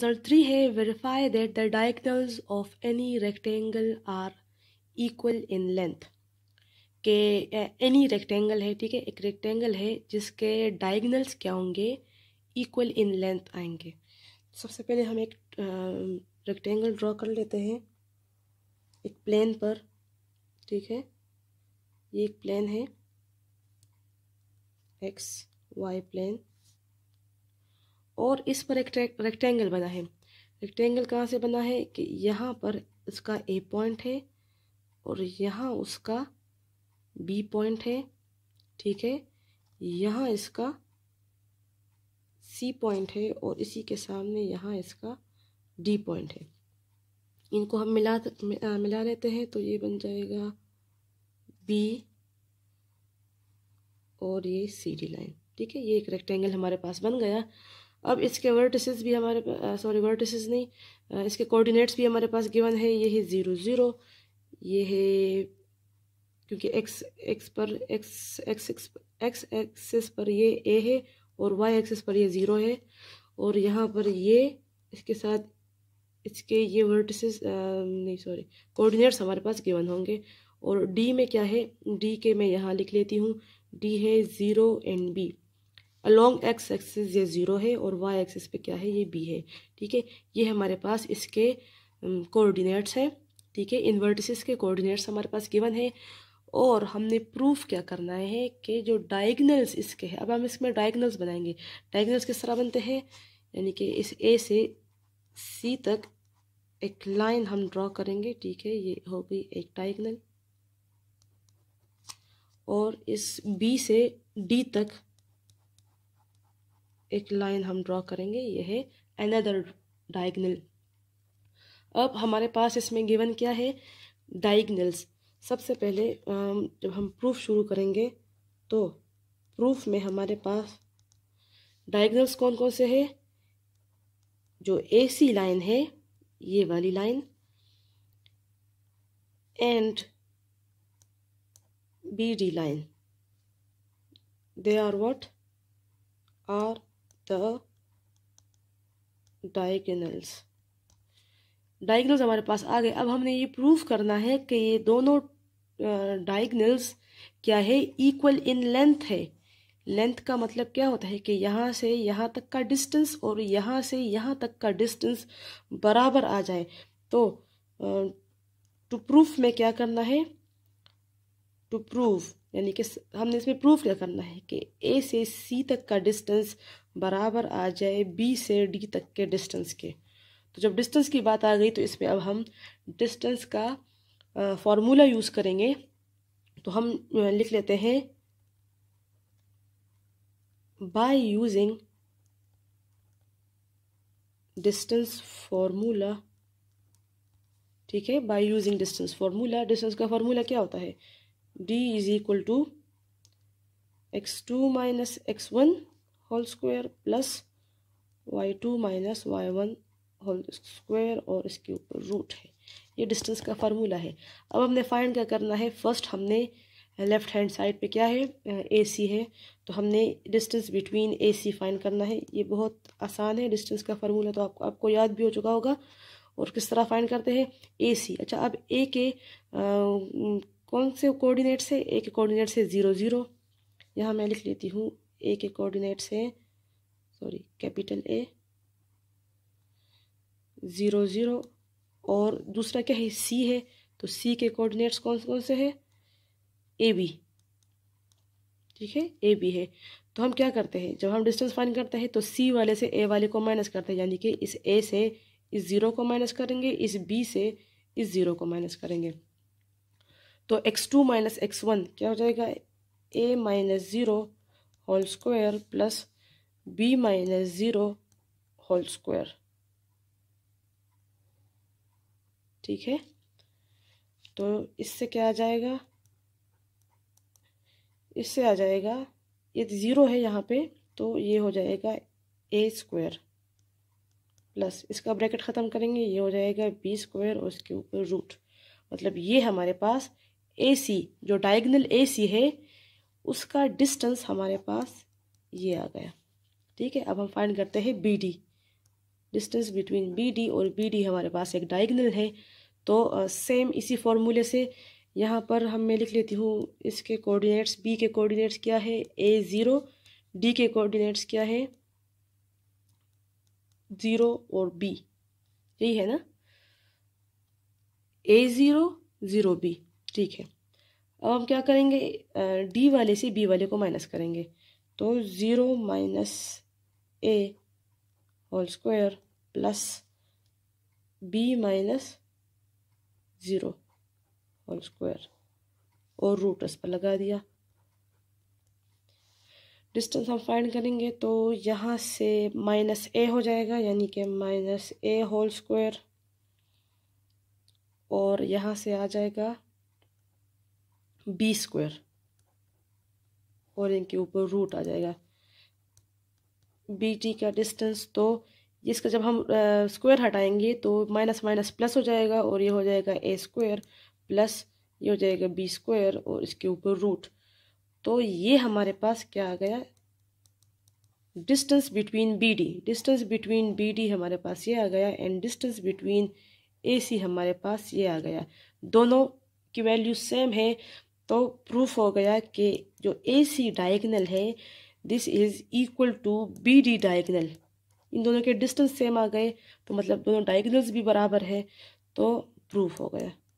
Result three है verify that the directors of any rectangle are equal in length के any rectangle है ठीक है एक रेक्टेंगल है जिसके डायगनल्स क्या होंगे इक्वल इन लेंथ आएंगे सबसे पहले हम एक रेक्टेंगल ड्रॉ कर लेते हैं एक प्लेन पर ठीक है ये एक प्लेन है एक्स वाई प्लेन और इस पर एक रेक्टेंगल बना है रेक्टेंगल कहाँ से बना है कि यहाँ पर इसका ए पॉइंट है और यहाँ उसका बी पॉइंट है ठीक है यहाँ इसका सी पॉइंट है और इसी के सामने यहाँ इसका डी पॉइंट है इनको हम मिला मिला लेते हैं तो ये बन जाएगा बी और ये सी डी लाइन ठीक है ये एक रेक्टेंगल हमारे पास बन गया अब इसके वर्टिसेस भी हमारे पास सॉरी वर्टिसेस नहीं आ, इसके कोऑर्डिनेट्स भी हमारे पास गिवन है ये है ज़ीरो ज़ीरो ये है क्योंकि एक्स एक्स पर X X X X axis पर ये ए है और वाई एक्सिस पर ये ज़ीरो है और यहाँ पर ये इसके साथ इसके ये वर्टिसेस नहीं सॉरी कोऑर्डिनेट्स हमारे पास गिवन होंगे और डी में क्या है डी के मैं यहाँ लिख लेती हूँ डी है zero and B along X axis ये ज़ीरो है और वाई एक्सिस पे क्या है ये बी है ठीक है ये हमारे पास इसके कोऑर्डिनेट्स हैं ठीक है इन्वर्टिस के कोऑर्डिनेट्स हमारे पास गिवन है और हमने प्रूफ क्या करना है कि जो डायगनल्स इसके हैं अब हम इसमें डायगनल्स बनाएंगे डायगनल्स किस तरह बनते हैं यानी कि इस ए से सी तक एक लाइन हम ड्रॉ करेंगे ठीक है ये हो गई एक डायगनल और इस बी से डी तक एक लाइन हम ड्रॉ करेंगे ये है अनदर डाइगनल अब हमारे पास इसमें गिवन क्या है डाइगनल्स सबसे पहले जब हम प्रूफ शुरू करेंगे तो प्रूफ में हमारे पास डाइगनल्स कौन कौन से है जो ए सी लाइन है ये वाली line and B D line they are what are the diagonals Diagonals हमारे पास आ गए अब हमने ये प्रूफ करना है कि ये दोनों डाइगनल्स क्या है इक्वल इन लेंथ है लेंथ का मतलब क्या होता है कि यहाँ से यहाँ तक का डिस्टेंस और यहाँ से यहाँ तक का डिस्टेंस बराबर आ जाए तो टू प्रूफ में क्या करना है टू प्रूफ यानी कि हमने इसमें प्रूफ क्या करना है कि ए से सी तक का डिस्टेंस बराबर आ जाए बी से डी तक के डिस्टेंस के तो जब डिस्टेंस की बात आ गई तो इसमें अब हम डिस्टेंस का फॉर्मूला यूज़ करेंगे तो हम लिख लेते हैं बाय यूजिंग डिस्टेंस formula ठीक है by using distance formula distance का फार्मूला क्या होता है d is equal to x2 minus x1 whole square plus Y two minus Y one whole square और इसके ऊपर रूट है ये डिस्टेंस का फार्मूला है अब हमने फाइंड क्या करना है फर्स्ट हमने लेफ़्ट हैंड साइड पे क्या है ए uh, सी है तो हमने distance between A C find करना है ये बहुत आसान है डिस्टेंस का फार्मूला तो आपको आपको याद भी हो चुका होगा और किस तरह फाइंड करते हैं ए सी अच्छा अब ए के uh, कौन से कोऑर्डिनेट से ए के कोऑर्डिनेट से ज़ीरो ज़ीरो यहाँ मैं लिख लेती हूँ ए के कोऑर्डिनेट से sorry capital A zero zero और दूसरा क्या है सी है तो सी के कोऑर्डिनेट्स कौन कौन से है ए बी ठीक है ए बी है तो हम क्या करते हैं जब हम डिस्टेंस फाइन करते हैं तो सी वाले से ए वाले को माइनस करते हैं यानी कि इस ए से इस ज़ीरो को माइनस करेंगे इस बी से इस ज़ीरो को माइनस करेंगे तो x2 टू माइनस एक्स क्या हो जाएगा a minus zero whole square plus B minus zero whole square ठीक है तो इससे क्या आ जाएगा इससे आ जाएगा ये ज़ीरो है यहाँ पे तो ये हो जाएगा ए स्क्वायर प्लस इसका ब्रैकेट ख़त्म करेंगे ये हो जाएगा बी स्क्वायर और इसके ऊपर रूट मतलब ये हमारे पास ए सी जो डायगनल ए सी है उसका डिस्टेंस हमारे पास ये आ गया ठीक है अब हम फाइंड करते हैं B D distance between B D और बी डी हमारे पास एक डायगनल है तो सेम uh, इसी फॉर्मूले से यहाँ पर हम मैं लिख लेती हूँ इसके कोऑर्डिनेट्स बी के कोऑर्डिनेट्स क्या है ए ज़ीरो डी के कोऑर्डिनेट्स क्या है ज़ीरो और बी यही है ना ए ज़ीरो ज़ीरो बी ठीक है अब हम क्या करेंगे डी वाले से बी वाले को माइनस करेंगे तो zero minus A whole square plus B minus zero whole square और रूट उस पर लगा दिया डिस्टेंस हम फाइंड करेंगे तो यहाँ से माइनस ए हो जाएगा यानी कि माइनस ए होल स्क्वायर और यहाँ से आ जाएगा बी स्क्वायर और इनके ऊपर रूट आ जाएगा बी टी का डिस्टेंस तो इसका जब हम स्क्वायर हटाएंगे तो माइनस माइनस प्लस हो जाएगा और ये हो जाएगा ए स्क्वायर प्लस ये हो जाएगा बी स्क्वायर और इसके ऊपर रूट तो ये हमारे पास क्या आ गया distance between B D distance between B D हमारे पास ये आ गया and distance between A C हमारे पास ये आ गया दोनों की वैल्यू सेम है तो प्रूफ हो गया कि जो ए सी डायगनल है this is equal to B D diagonal इन दोनों के डिस्टेंस सेम आ गए तो मतलब दोनों डायगनल्स भी बराबर है तो प्रूफ हो गया